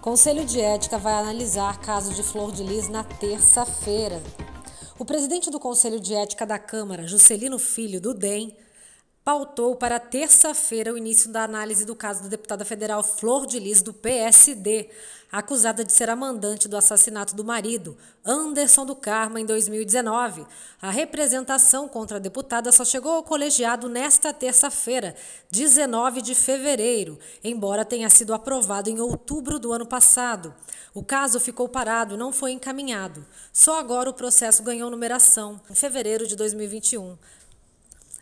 Conselho de Ética vai analisar caso de Flor de Lis na terça-feira. O presidente do Conselho de Ética da Câmara, Juscelino Filho, do DEM, pautou para terça-feira o início da análise do caso da deputada federal Flor de Lis, do PSD, acusada de ser a mandante do assassinato do marido, Anderson do Carmo, em 2019. A representação contra a deputada só chegou ao colegiado nesta terça-feira, 19 de fevereiro, embora tenha sido aprovado em outubro do ano passado. O caso ficou parado, não foi encaminhado. Só agora o processo ganhou numeração, em fevereiro de 2021.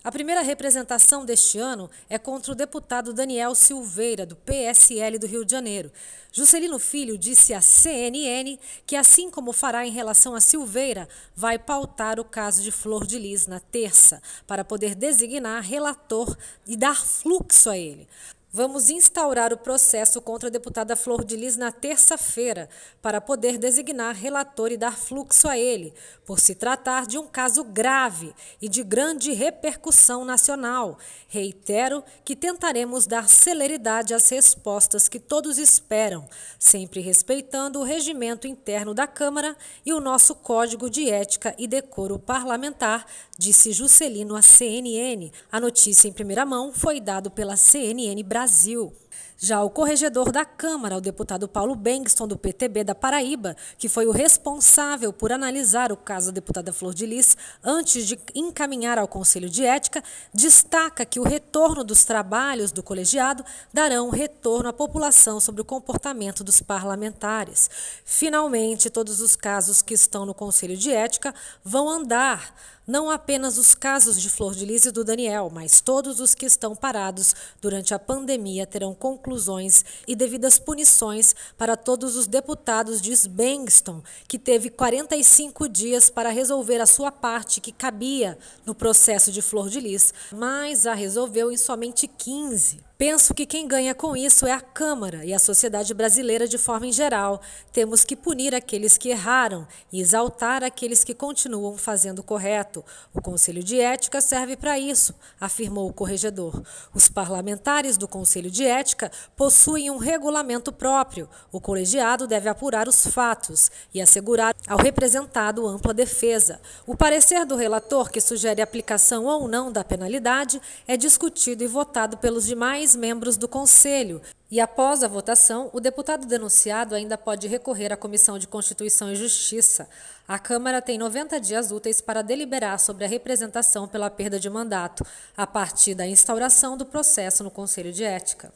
A primeira representação deste ano é contra o deputado Daniel Silveira, do PSL do Rio de Janeiro. Juscelino Filho disse à CNN que, assim como fará em relação a Silveira, vai pautar o caso de Flor de Lis na terça, para poder designar relator e dar fluxo a ele. Vamos instaurar o processo contra a deputada Flor de Lis na terça-feira, para poder designar relator e dar fluxo a ele, por se tratar de um caso grave e de grande repercussão nacional. Reitero que tentaremos dar celeridade às respostas que todos esperam, sempre respeitando o regimento interno da Câmara e o nosso Código de Ética e Decoro Parlamentar, disse Juscelino à CNN. A notícia em primeira mão foi dada pela CNN Brasil. Brasil. Já o corregedor da Câmara, o deputado Paulo Bengston, do PTB da Paraíba, que foi o responsável por analisar o caso da deputada Flor de Lis antes de encaminhar ao Conselho de Ética, destaca que o retorno dos trabalhos do colegiado dará um retorno à população sobre o comportamento dos parlamentares. Finalmente, todos os casos que estão no Conselho de Ética vão andar não apenas os casos de Flor de Lis e do Daniel, mas todos os que estão parados durante a pandemia terão conclusões e devidas punições para todos os deputados, diz Bengston, que teve 45 dias para resolver a sua parte que cabia no processo de Flor de Lis, mas a resolveu em somente 15. Penso que quem ganha com isso é a Câmara e a sociedade brasileira de forma em geral. Temos que punir aqueles que erraram e exaltar aqueles que continuam fazendo correto. O Conselho de Ética serve para isso, afirmou o corregedor. Os parlamentares do Conselho de Ética possuem um regulamento próprio. O colegiado deve apurar os fatos e assegurar ao representado ampla defesa. O parecer do relator, que sugere aplicação ou não da penalidade, é discutido e votado pelos demais dois membros do Conselho. E após a votação, o deputado denunciado ainda pode recorrer à Comissão de Constituição e Justiça. A Câmara tem 90 dias úteis para deliberar sobre a representação pela perda de mandato, a partir da instauração do processo no Conselho de Ética.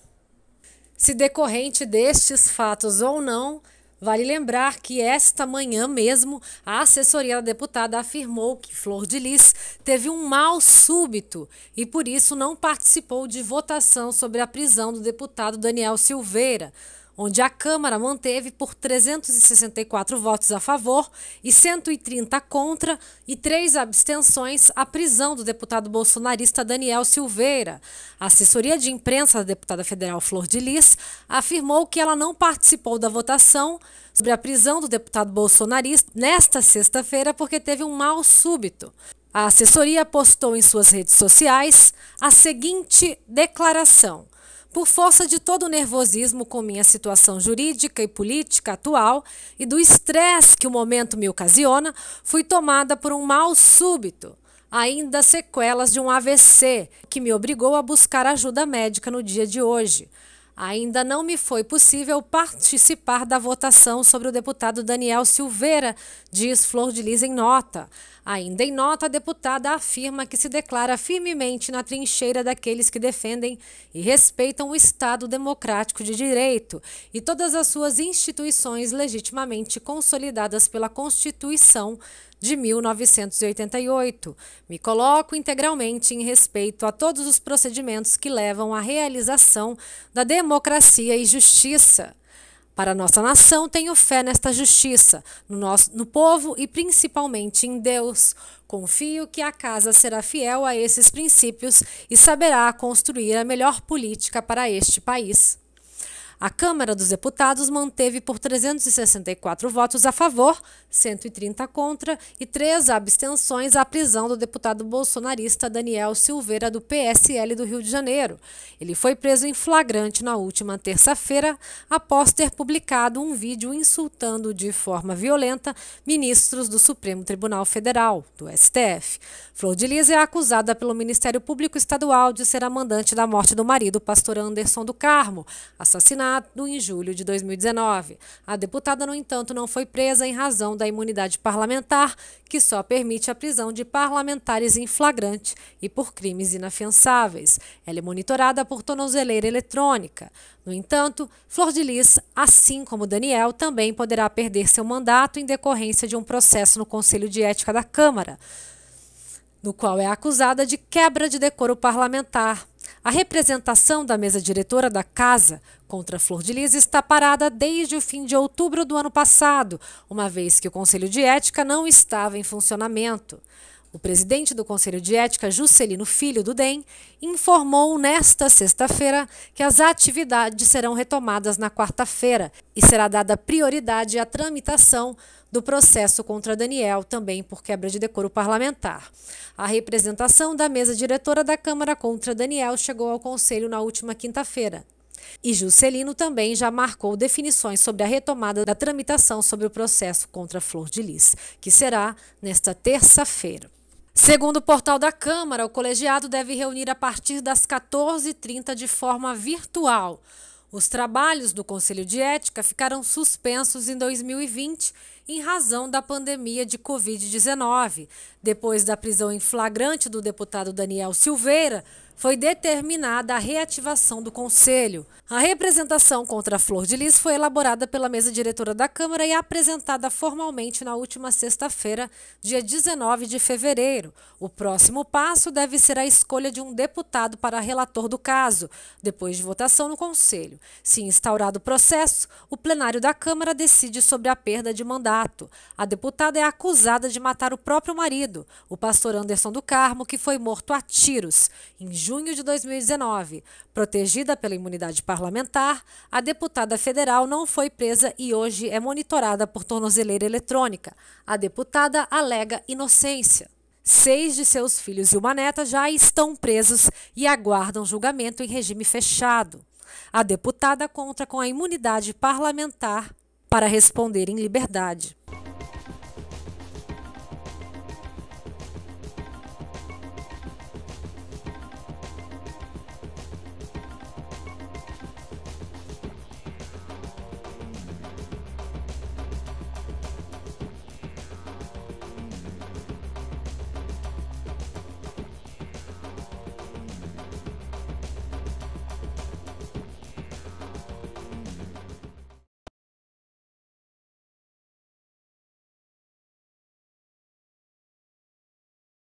Se decorrente destes fatos ou não, Vale lembrar que esta manhã mesmo, a assessoria da deputada afirmou que Flor de Lis teve um mal súbito e por isso não participou de votação sobre a prisão do deputado Daniel Silveira onde a Câmara manteve por 364 votos a favor e 130 contra e três abstenções a prisão do deputado bolsonarista Daniel Silveira. A assessoria de imprensa da deputada federal Flor de Lis afirmou que ela não participou da votação sobre a prisão do deputado bolsonarista nesta sexta-feira porque teve um mal súbito. A assessoria postou em suas redes sociais a seguinte declaração. Por força de todo o nervosismo com minha situação jurídica e política atual e do estresse que o momento me ocasiona, fui tomada por um mal súbito, ainda sequelas de um AVC, que me obrigou a buscar ajuda médica no dia de hoje. Ainda não me foi possível participar da votação sobre o deputado Daniel Silveira, diz Flor de Lis em nota. Ainda em nota, a deputada afirma que se declara firmemente na trincheira daqueles que defendem e respeitam o Estado democrático de direito e todas as suas instituições legitimamente consolidadas pela Constituição de 1988. Me coloco integralmente em respeito a todos os procedimentos que levam à realização da democracia e justiça. Para nossa nação, tenho fé nesta justiça, no, nosso, no povo e principalmente em Deus. Confio que a casa será fiel a esses princípios e saberá construir a melhor política para este país. A Câmara dos Deputados manteve por 364 votos a favor 130 contra e três abstenções à prisão do deputado bolsonarista Daniel Silveira, do PSL do Rio de Janeiro. Ele foi preso em flagrante na última terça-feira, após ter publicado um vídeo insultando de forma violenta ministros do Supremo Tribunal Federal, do STF. Flor de Liza é acusada pelo Ministério Público Estadual de ser a mandante da morte do marido, pastor Anderson do Carmo, assassinado em julho de 2019. A deputada, no entanto, não foi presa em razão da da imunidade parlamentar, que só permite a prisão de parlamentares em flagrante e por crimes inafiançáveis. Ela é monitorada por tornozeleira eletrônica. No entanto, Flor de Lis, assim como Daniel, também poderá perder seu mandato em decorrência de um processo no Conselho de Ética da Câmara, no qual é acusada de quebra de decoro parlamentar a representação da mesa diretora da casa contra Flor de Lis está parada desde o fim de outubro do ano passado, uma vez que o Conselho de Ética não estava em funcionamento. O presidente do Conselho de Ética, Juscelino Filho do DEM, informou nesta sexta-feira que as atividades serão retomadas na quarta-feira e será dada prioridade à tramitação do processo contra Daniel, também por quebra de decoro parlamentar. A representação da mesa diretora da Câmara contra Daniel chegou ao Conselho na última quinta-feira. E Juscelino também já marcou definições sobre a retomada da tramitação sobre o processo contra Flor de Lis, que será nesta terça-feira. Segundo o portal da Câmara, o colegiado deve reunir a partir das 14h30 de forma virtual. Os trabalhos do Conselho de Ética ficaram suspensos em 2020 em razão da pandemia de Covid-19. Depois da prisão em flagrante do deputado Daniel Silveira, foi determinada a reativação do Conselho. A representação contra a Flor de Lis foi elaborada pela mesa diretora da Câmara e apresentada formalmente na última sexta-feira, dia 19 de fevereiro. O próximo passo deve ser a escolha de um deputado para relator do caso, depois de votação no Conselho. Se instaurado o processo, o plenário da Câmara decide sobre a perda de mandato. A deputada é acusada de matar o próprio marido, o pastor Anderson do Carmo, que foi morto a tiros. Em junho de 2019. Protegida pela imunidade parlamentar, a deputada federal não foi presa e hoje é monitorada por tornozeleira eletrônica. A deputada alega inocência. Seis de seus filhos e uma neta já estão presos e aguardam julgamento em regime fechado. A deputada conta com a imunidade parlamentar para responder em liberdade.